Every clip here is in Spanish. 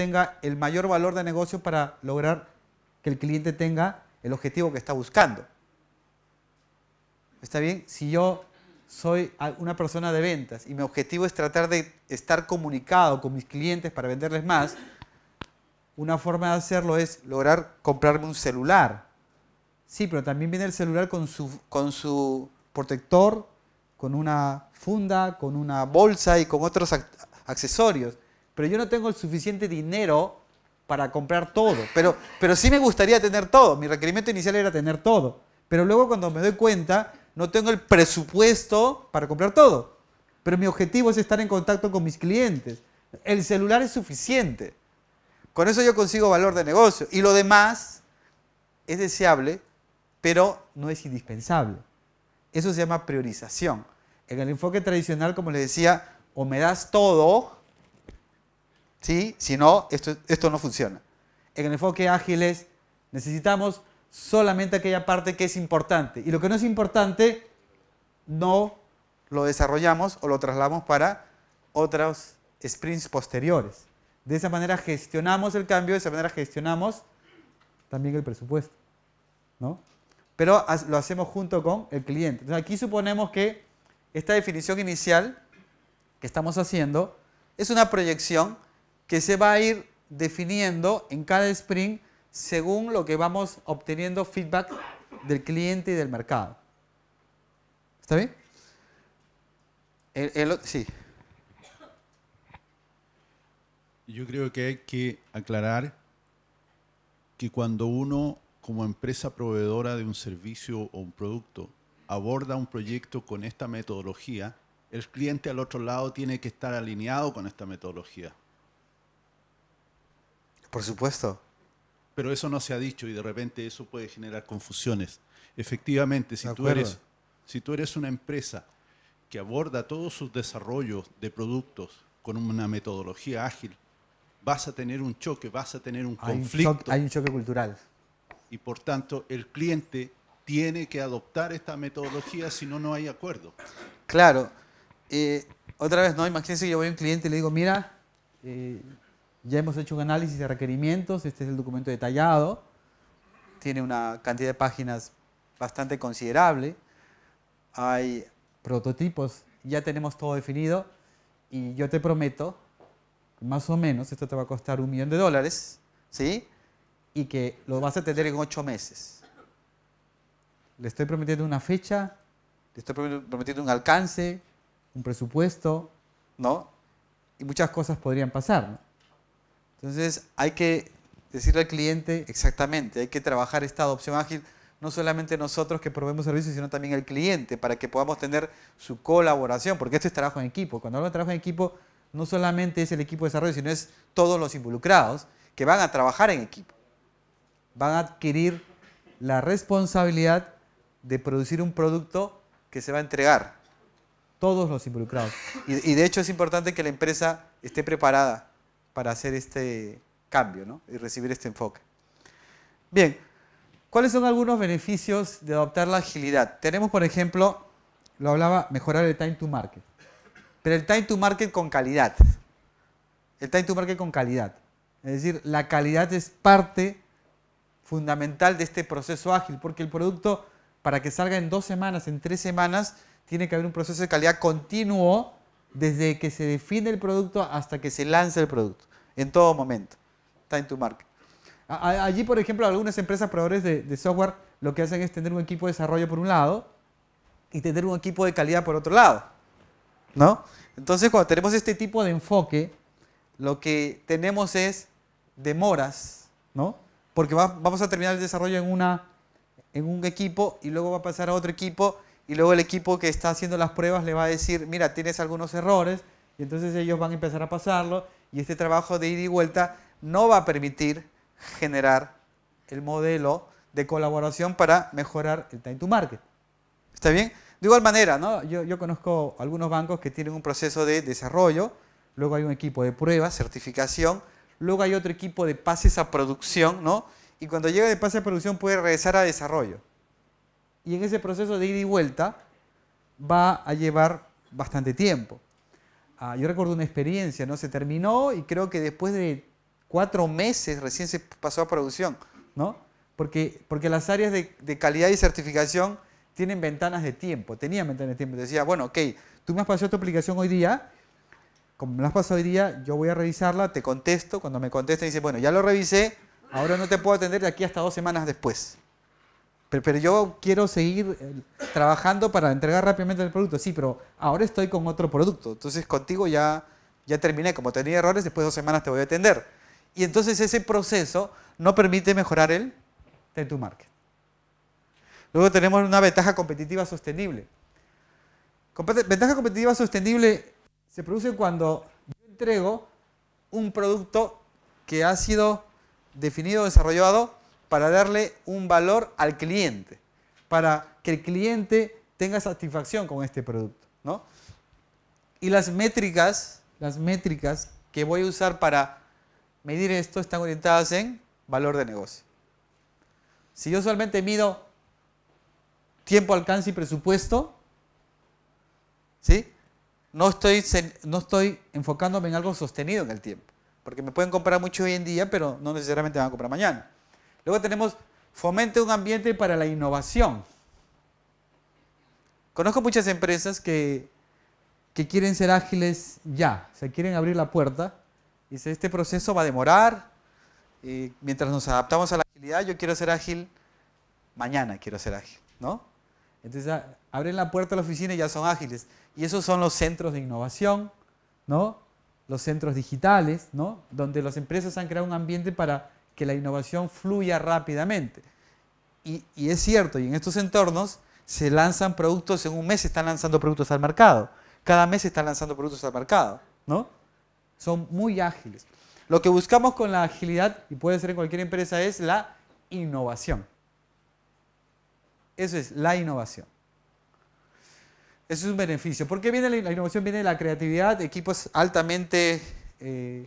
tenga el mayor valor de negocio para lograr que el cliente tenga el objetivo que está buscando. ¿Está bien? Si yo soy una persona de ventas y mi objetivo es tratar de estar comunicado con mis clientes para venderles más, una forma de hacerlo es lograr comprarme un celular. Sí, pero también viene el celular con su, con su protector, con una funda, con una bolsa y con otros accesorios pero yo no tengo el suficiente dinero para comprar todo. Pero, pero sí me gustaría tener todo. Mi requerimiento inicial era tener todo. Pero luego cuando me doy cuenta, no tengo el presupuesto para comprar todo. Pero mi objetivo es estar en contacto con mis clientes. El celular es suficiente. Con eso yo consigo valor de negocio. Y lo demás es deseable, pero no es indispensable. Eso se llama priorización. En el enfoque tradicional, como le decía, o me das todo si no, esto, no funciona. En el enfoque ágil es, necesitamos solamente aquella parte que es importante. Y lo que no es importante, no lo desarrollamos o lo trasladamos para otros sprints posteriores. De esa manera gestionamos el cambio, de esa manera gestionamos también el presupuesto. ¿no? Pero lo hacemos junto con el cliente. Entonces aquí suponemos que esta definición inicial que estamos haciendo es una proyección que se va a ir definiendo en cada sprint según lo que vamos obteniendo feedback del cliente y del mercado. ¿Está bien? sí. Yo creo que hay que aclarar que cuando uno, como empresa proveedora de un servicio o un producto, aborda un proyecto con esta metodología, el cliente al otro lado tiene que estar alineado con esta metodología. Por supuesto. Pero eso no se ha dicho y de repente eso puede generar confusiones. Efectivamente, si, tú eres, si tú eres una empresa que aborda todos sus desarrollos de productos con una metodología ágil, vas a tener un choque, vas a tener un conflicto. hay un choque cultural. Y por tanto, el cliente tiene que adoptar esta metodología, si no, no hay acuerdo. Claro. Eh, otra vez, no, imagínense que yo voy a un cliente y le digo, mira, eh, ya hemos hecho un análisis de requerimientos, este es el documento detallado, tiene una cantidad de páginas bastante considerable, hay prototipos, ya tenemos todo definido y yo te prometo, más o menos, esto te va a costar un millón de dólares, ¿sí? Y que lo vas a tener en ocho meses. Le estoy prometiendo una fecha, le estoy prometiendo un alcance, un presupuesto, ¿no? Y muchas cosas podrían pasar, ¿no? Entonces hay que decirle al cliente exactamente, hay que trabajar esta adopción ágil, no solamente nosotros que proveemos servicios, sino también el cliente, para que podamos tener su colaboración, porque esto es trabajo en equipo. Cuando hablo de trabajo en equipo, no solamente es el equipo de desarrollo, sino es todos los involucrados que van a trabajar en equipo. Van a adquirir la responsabilidad de producir un producto que se va a entregar. Todos los involucrados. Y, y de hecho es importante que la empresa esté preparada para hacer este cambio y recibir este enfoque. Bien, ¿cuáles son algunos beneficios de adoptar la agilidad? Tenemos, por ejemplo, lo hablaba, mejorar el time to market, pero el time to market con calidad. El time to market con calidad. Es decir, la calidad es parte fundamental de este proceso ágil, porque el producto, para que salga en dos semanas, en tres semanas, tiene que haber un proceso de calidad continuo desde que se define el producto hasta que se lanza el producto en todo momento. Time to market. Allí, por ejemplo, algunas empresas proveedores de, software lo que hacen es tener un equipo de desarrollo por un lado y tener un equipo de calidad por otro lado. ¿no? Entonces, cuando tenemos este tipo de enfoque, lo que tenemos es demoras, ¿no? porque vamos a terminar el desarrollo en, una, en un equipo y luego va a pasar a otro equipo y luego el equipo que está haciendo las pruebas le va a decir, mira, tienes algunos errores, y entonces ellos van a empezar a pasarlo y este trabajo de ida y vuelta no va a permitir generar el modelo de colaboración para mejorar el time to market. ¿Está bien? De igual manera, ¿no? yo, conozco algunos bancos que tienen un proceso de desarrollo, luego hay un equipo de pruebas, certificación, luego hay otro equipo de pases a producción, ¿no? y cuando llega de pases a producción puede regresar a desarrollo. Y en ese proceso de ida y vuelta va a llevar bastante tiempo. Ah, yo recuerdo una experiencia, ¿no? Se terminó y creo que después de cuatro meses recién se pasó a producción, ¿no? Porque, porque las áreas de, calidad y certificación tienen ventanas de tiempo, tenían ventanas de tiempo. Decía, bueno, ok, tú me has pasado tu aplicación hoy día, como me la has pasado hoy día, yo voy a revisarla, te contesto, cuando me contesta dice, bueno, ya lo revisé, ahora no te puedo atender de aquí hasta dos semanas después pero, yo quiero seguir eh, trabajando para entregar rápidamente el producto. Sí, pero ahora estoy con otro producto. Entonces contigo ya, ya terminé. Como tenía errores, después de dos semanas te voy a atender. Y entonces ese proceso no permite mejorar el de tu market. Luego tenemos una ventaja competitiva sostenible. Ventaja competitiva sostenible se produce cuando yo entrego un producto que ha sido definido, desarrollado para darle un valor al cliente, para que el cliente tenga satisfacción con este producto, ¿no? Y las métricas, las métricas que voy a usar para medir esto están orientadas en valor de negocio. Si yo solamente mido tiempo, alcance y presupuesto, ¿sí? No estoy, no estoy enfocándome en algo sostenido en el tiempo, porque me pueden comprar mucho hoy en día, pero no necesariamente van a comprar mañana. Luego tenemos fomente un ambiente para la innovación. Conozco muchas empresas que, quieren ser ágiles ya, o se quieren abrir la puerta. y Dice, este proceso va a demorar, y mientras nos adaptamos a la agilidad, yo quiero ser ágil, mañana quiero ser ágil, ¿no? Entonces abren la puerta a la oficina y ya son ágiles. Y esos son los centros de innovación, ¿no? Los centros digitales, ¿no? Donde las empresas han creado un ambiente para que la innovación fluya rápidamente. Y, es cierto, y en estos entornos se lanzan productos, en un mes se están lanzando productos al mercado, cada mes están lanzando productos al mercado, ¿no? Son muy ágiles. Lo que buscamos con la agilidad, y puede ser en cualquier empresa, es la innovación. Eso es la innovación. Eso es un beneficio. ¿Por qué viene la, innovación? Viene de la creatividad, equipos altamente eh,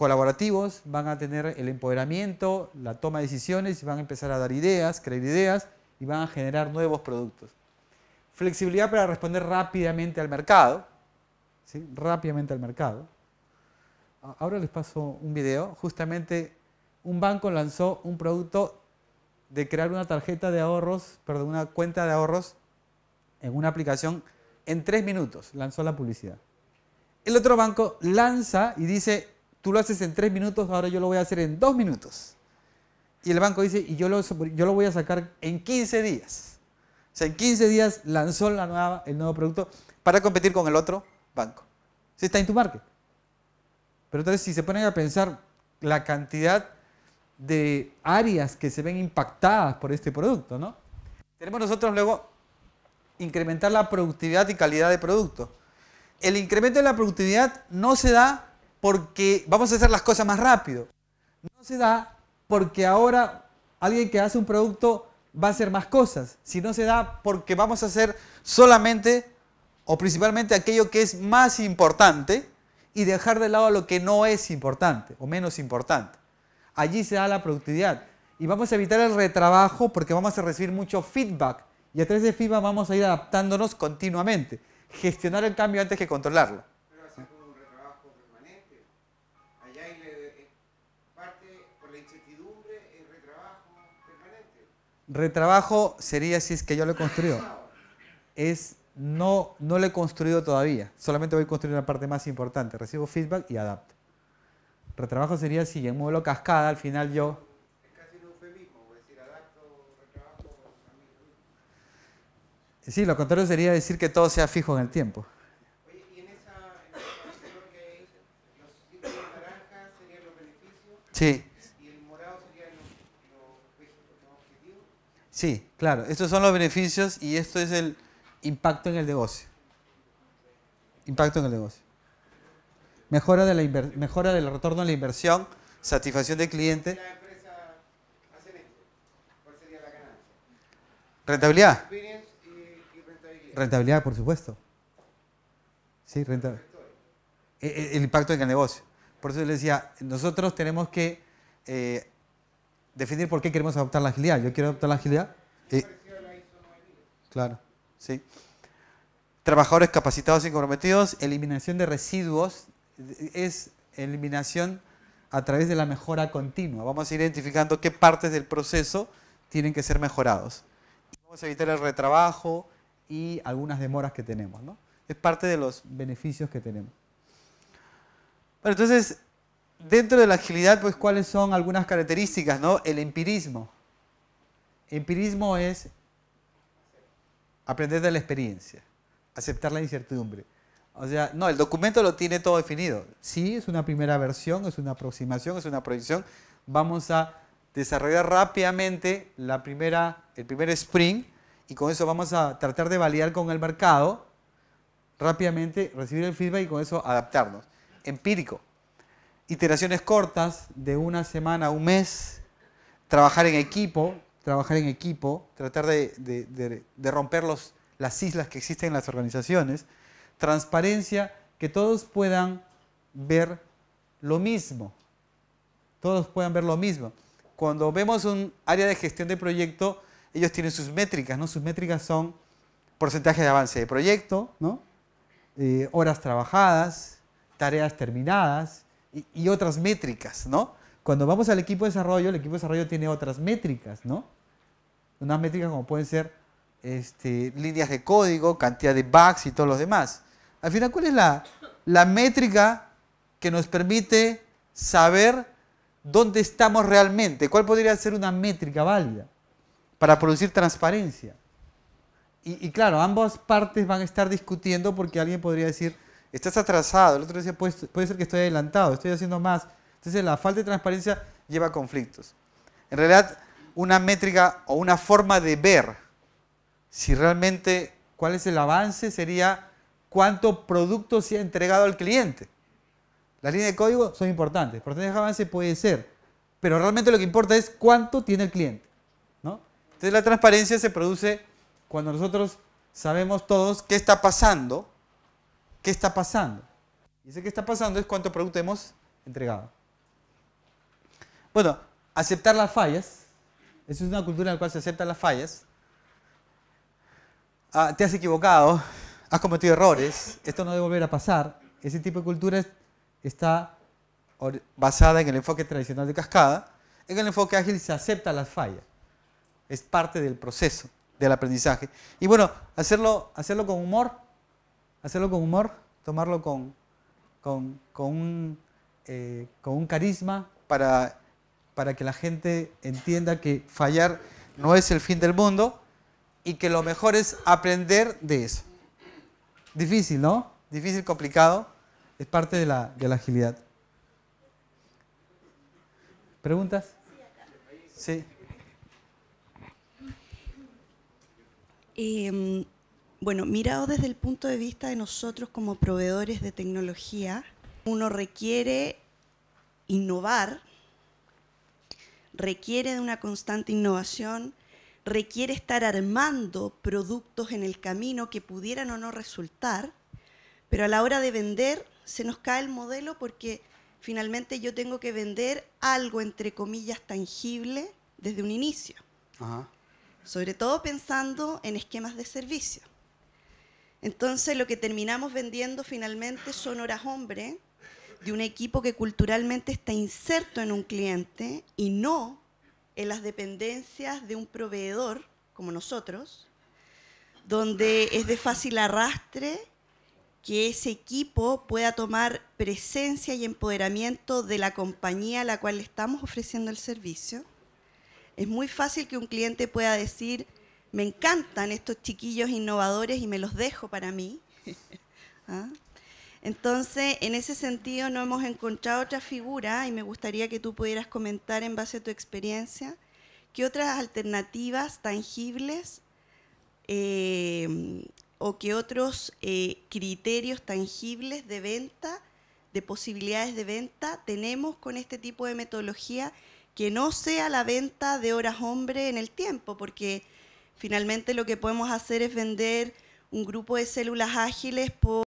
colaborativos, van a tener el empoderamiento, la toma de decisiones, van a empezar a dar ideas, crear ideas y van a generar nuevos productos. Flexibilidad para responder rápidamente al mercado, ¿sí? rápidamente al mercado. Ahora les paso un video, justamente un banco lanzó un producto de crear una tarjeta de ahorros, perdón, una cuenta de ahorros en una aplicación en tres minutos, lanzó la publicidad. El otro banco lanza y dice, Tú lo haces en tres minutos, ahora yo lo voy a hacer en dos minutos. Y el banco dice, y yo lo, yo lo voy a sacar en 15 días. O sea, en 15 días lanzó la el nuevo producto para competir con el otro banco. Si está en tu market. Pero entonces, si se ponen a pensar la cantidad de áreas que se ven impactadas por este producto, ¿no? Tenemos nosotros luego incrementar la productividad y calidad de producto. El incremento de la productividad no se da porque vamos a hacer las cosas más rápido. No se da porque ahora alguien que hace un producto va a hacer más cosas, si no se da porque vamos a hacer solamente o principalmente aquello que es más importante y dejar de lado lo que no es importante o menos importante. Allí se da la productividad y vamos a evitar el retrabajo porque vamos a recibir mucho feedback y a través de feedback vamos a ir adaptándonos continuamente. Gestionar el cambio antes que controlarlo. es eh, retrabajo permanente. Retrabajo sería si es que yo lo he construido. Es no, no lo he construido todavía. Solamente voy a construir la parte más importante. Recibo feedback y adapto. Retrabajo sería si en modelo cascada al final yo... Es casi un decir, adapto, retrabajo... Sí, lo contrario sería decir que todo sea fijo en el tiempo. ¿y Sí. Sí, claro, estos son los beneficios y esto es el impacto en el negocio. Impacto en el negocio. Mejora, de la mejora del retorno a la inversión, satisfacción del cliente. La empresa hace esto? ¿Cuál sería la ganancia? Rentabilidad. rentabilidad. por supuesto. Sí, rentabilidad. E-, e-, el, impacto en el negocio. Por eso les decía, nosotros tenemos que eh, definir por qué queremos adoptar la agilidad. Yo quiero adoptar la agilidad. Y... Claro, sí. Trabajadores capacitados y comprometidos, eliminación de residuos es eliminación a través de la mejora continua. Vamos a ir identificando qué partes del proceso tienen que ser mejorados. Vamos a evitar el retrabajo y algunas demoras que tenemos. ¿no? Es parte de los beneficios que tenemos. Bueno, entonces, dentro de la agilidad, pues, ¿cuáles son algunas características? ¿no? El empirismo. Empirismo es aprender de la experiencia, aceptar la incertidumbre. O sea, no, el documento lo tiene todo definido. Sí, es una primera versión, es una aproximación, es una proyección. Vamos a desarrollar rápidamente la primera, el primer sprint y con eso vamos a tratar de validar con el mercado rápidamente, recibir el feedback y con eso adaptarnos. Empírico iteraciones cortas de una semana a un mes, trabajar en equipo, trabajar en equipo, tratar de, romper las islas que existen en las organizaciones, transparencia, que todos puedan ver lo mismo, todos puedan ver lo mismo. Cuando vemos un área de gestión de proyecto, ellos tienen sus métricas, ¿no? Sus métricas son porcentaje de avance de proyecto, eh, horas trabajadas, tareas terminadas, y, otras métricas, ¿no? Cuando vamos al equipo de desarrollo, el equipo de desarrollo tiene otras métricas, ¿no? Unas métricas como pueden ser este, líneas de código, cantidad de bugs y todos los demás. Al final, ¿cuál es la, la métrica que nos permite saber dónde estamos realmente? ¿Cuál podría ser una métrica válida para producir transparencia? y, claro, ambas partes van a estar discutiendo porque alguien podría decir, estás atrasado, el otro decía, puede, ser que estoy adelantado, estoy haciendo más. Entonces la falta de transparencia lleva a conflictos. En realidad, una métrica o una forma de ver si realmente cuál es el avance sería cuánto producto se ha entregado al cliente. Las líneas de código son importantes, Por tener avance puede ser, pero realmente lo que importa es cuánto tiene el cliente. ¿no? Entonces la transparencia se produce cuando nosotros sabemos todos qué está pasando ¿Qué está pasando? Y ese que está pasando es cuánto producto hemos entregado. Bueno, aceptar las fallas. Esa es una cultura en la cual se aceptan las fallas. Ah, te has equivocado, has cometido errores, esto no debe volver a pasar. Ese tipo de cultura está basada en el enfoque tradicional de cascada. En el enfoque ágil se acepta las fallas. Es parte del proceso del aprendizaje. Y bueno, hacerlo, hacerlo con humor hacerlo con humor, tomarlo con, con, eh, con, un, carisma para, para que la gente entienda que fallar no es el fin del mundo y que lo mejor es aprender de eso. Difícil, ¿no? Difícil, complicado. Es parte de la, de la agilidad. ¿Preguntas? Sí. Eh, bueno, mirado desde el punto de vista de nosotros como proveedores de tecnología, uno requiere innovar, requiere de una constante innovación, requiere estar armando productos en el camino que pudieran o no resultar, pero a la hora de vender se nos cae el modelo porque finalmente yo tengo que vender algo, entre comillas, tangible desde un inicio. Sobre todo pensando en esquemas de servicio. Entonces lo que terminamos vendiendo finalmente son horas hombre de un equipo que culturalmente está inserto en un cliente y no en las dependencias de un proveedor como nosotros, donde es de fácil arrastre que ese equipo pueda tomar presencia y empoderamiento de la compañía a la cual le estamos ofreciendo el servicio. Es muy fácil que un cliente pueda decir, me encantan estos chiquillos innovadores y me los dejo para mí. ¿Ah? Entonces, en ese sentido, no hemos encontrado otra figura y me gustaría que tú pudieras comentar en base a tu experiencia qué otras alternativas tangibles eh, o qué otros eh, criterios tangibles de venta, de posibilidades de venta, tenemos con este tipo de metodología que no sea la venta de horas hombre en el tiempo, porque Finalmente lo que podemos hacer es vender un grupo de células ágiles por